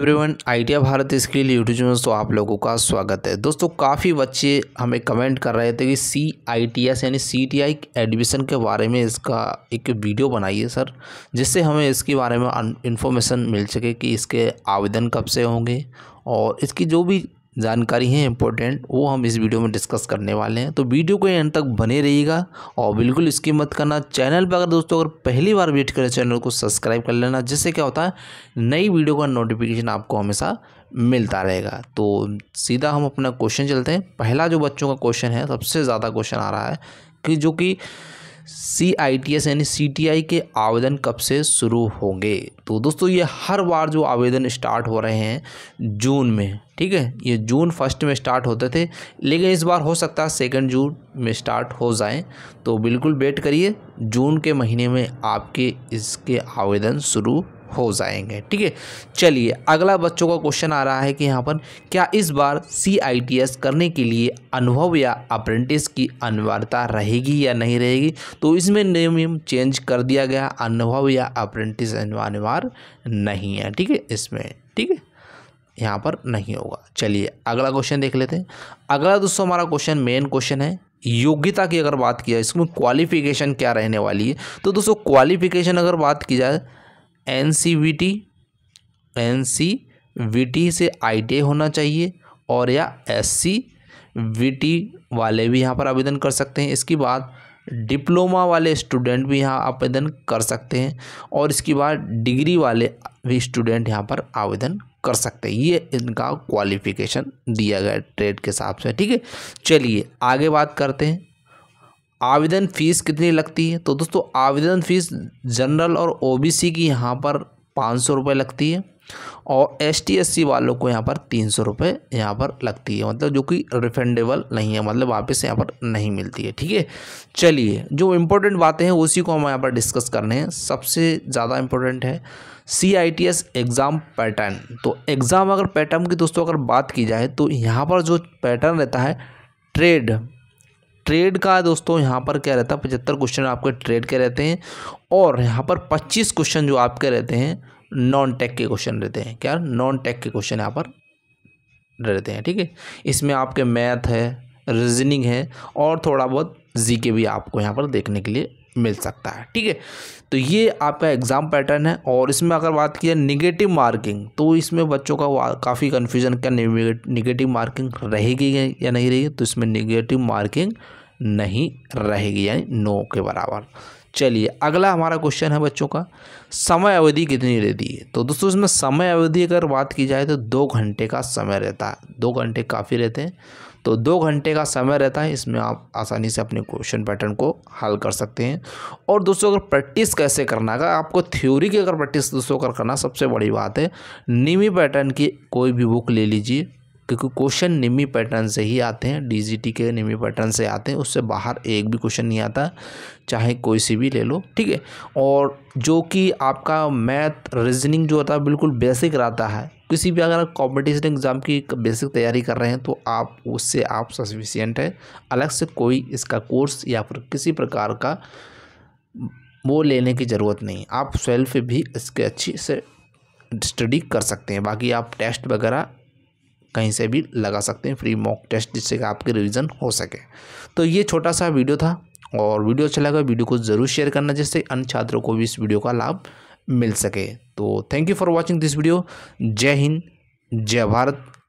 everyone idea Bharat इसके लिए YouTube channel तो आप लोगों का स्वागत है दोस्तों काफ़ी बच्चे हमें कमेंट कर रहे थे कि सी आई टी एस यानी सी टी आई एडमिशन के बारे में इसका एक वीडियो बनाइए सर जिससे हमें इसके बारे में इन्फॉर्मेशन मिल सके कि इसके आवेदन कब से होंगे और इसकी जो भी जानकारी है इंपॉर्टेंट वो हम इस वीडियो में डिस्कस करने वाले हैं तो वीडियो को एंड तक बने रहिएगा और बिल्कुल इसकी मत करना चैनल पर अगर दोस्तों अगर पहली बार वेट करें चैनल को सब्सक्राइब कर लेना जिससे क्या होता है नई वीडियो का नोटिफिकेशन आपको हमेशा मिलता रहेगा तो सीधा हम अपना क्वेश्चन चलते हैं पहला जो बच्चों का क्वेश्चन है सबसे ज़्यादा क्वेश्चन आ रहा है कि जो कि सी आई टी एस यानी सी टी आई के आवेदन कब से शुरू होंगे तो दोस्तों ये हर बार जो आवेदन स्टार्ट हो रहे हैं जून में ठीक है ये जून फर्स्ट में स्टार्ट होते थे लेकिन इस बार हो सकता है सेकेंड जून में स्टार्ट हो जाए तो बिल्कुल वेट करिए जून के महीने में आपके इसके आवेदन शुरू हो जाएंगे ठीक है चलिए अगला बच्चों का क्वेश्चन आ रहा है कि यहाँ पर क्या इस बार सी करने के लिए अनुभव या अप्रेंटिस की अनिवार्यता रहेगी या नहीं रहेगी तो इसमें नियम चेंज कर दिया गया अनुभव या अप्रेंटिस अनिवार्य नहीं है ठीक है इसमें ठीक है यहाँ पर नहीं होगा चलिए अगला क्वेश्चन देख लेते हैं अगला दोस्तों हमारा क्वेश्चन मेन क्वेश्चन है योग्यता की अगर बात किया इसमें क्वालिफिकेशन क्या रहने वाली है तो दोस्तों क्वालिफिकेशन अगर बात की जाए N C V T N C V T से आई टी होना चाहिए और या एस सी वी टी वाले भी यहाँ पर आवेदन कर सकते हैं इसके बाद डिप्लोमा वाले स्टूडेंट भी यहाँ आवेदन कर सकते हैं और इसके बाद डिग्री वाले भी स्टूडेंट यहाँ पर आवेदन कर सकते हैं ये इनका क्वालिफिकेशन दिया गया ट्रेड के हिसाब से ठीक है चलिए आगे बात करते हैं आवेदन फ़ीस कितनी लगती है तो दोस्तों आवेदन फ़ीस जनरल और ओबीसी की यहाँ पर पाँच सौ रुपये लगती है और एस टी एस सी वालों को यहाँ पर तीन सौ रुपये यहाँ पर लगती है मतलब जो कि रिफंडेबल नहीं है मतलब वापस यहाँ पर नहीं मिलती है ठीक है चलिए जो इम्पोर्टेंट बातें हैं उसी को हम यहाँ पर डिस्कस करने हैं सबसे ज़्यादा इम्पोर्टेंट है C I T S exam pattern तो एग्ज़ाम अगर पैटर्न की दोस्तों अगर बात की जाए तो यहाँ पर जो पैटर्न रहता है ट्रेड ट्रेड का दोस्तों यहाँ पर क्या रहता है पचहत्तर क्वेश्चन आपके ट्रेड के रहते हैं और यहाँ पर पच्चीस क्वेश्चन जो आपके रहते हैं नॉन टेक के क्वेश्चन रहते हैं क्या नॉन टेक के क्वेश्चन यहाँ पर रहते हैं ठीक है इसमें आपके मैथ है रीजनिंग है और थोड़ा बहुत जी के भी आपको यहाँ पर देखने के लिए मिल सकता है ठीक है तो ये आपका एग्ज़ाम पैटर्न है और इसमें अगर बात की जाए निगेटिव मार्किंग तो इसमें बच्चों का काफ़ी कन्फ्यूजन क्या निगेटिव मार्किंग रहेगी या नहीं रहेगी तो इसमें निगेटिव मार्किंग नहीं रहेगी यानी नो के बराबर चलिए अगला हमारा क्वेश्चन है बच्चों का समय अवधि कितनी रहती है तो दोस्तों इसमें समय अवधि अगर बात की जाए तो दो घंटे का समय रहता है दो घंटे काफ़ी रहते हैं तो दो घंटे का समय रहता है इसमें आप आसानी से अपने क्वेश्चन पैटर्न को हल कर सकते हैं और दोस्तों अगर प्रैक्टिस कैसे करना है आपको थ्योरी की अगर प्रैक्टिस दोस्तों अगर करना सबसे बड़ी बात है निमी पैटर्न की कोई भी बुक ले लीजिए क्योंकि क्वेश्चन निमी पैटर्न से ही आते हैं डीजीटी के निमी पैटर्न से आते हैं उससे बाहर एक भी क्वेश्चन नहीं आता चाहे कोई सी भी ले लो ठीक है और जो कि आपका मैथ रीजनिंग जो होता है बिल्कुल बेसिक रहता है किसी भी अगर आप कॉम्पिटिशन एग्ज़ाम की बेसिक तैयारी कर रहे हैं तो आप उससे आप सफिशियंट है अलग से कोई इसका कोर्स या फिर किसी प्रकार का वो लेने की ज़रूरत नहीं आप सेल्फ भी इसके अच्छे से स्टडी कर सकते हैं बाकी आप टेस्ट वगैरह कहीं से भी लगा सकते हैं फ्री मॉक टेस्ट जिससे कि आपके रिवीजन हो सके तो ये छोटा सा वीडियो था और वीडियो अच्छा लगा वीडियो को ज़रूर शेयर करना जिससे अन्य छात्रों को भी इस वीडियो का लाभ मिल सके तो thank you for watching this video जय हिंद जय भारत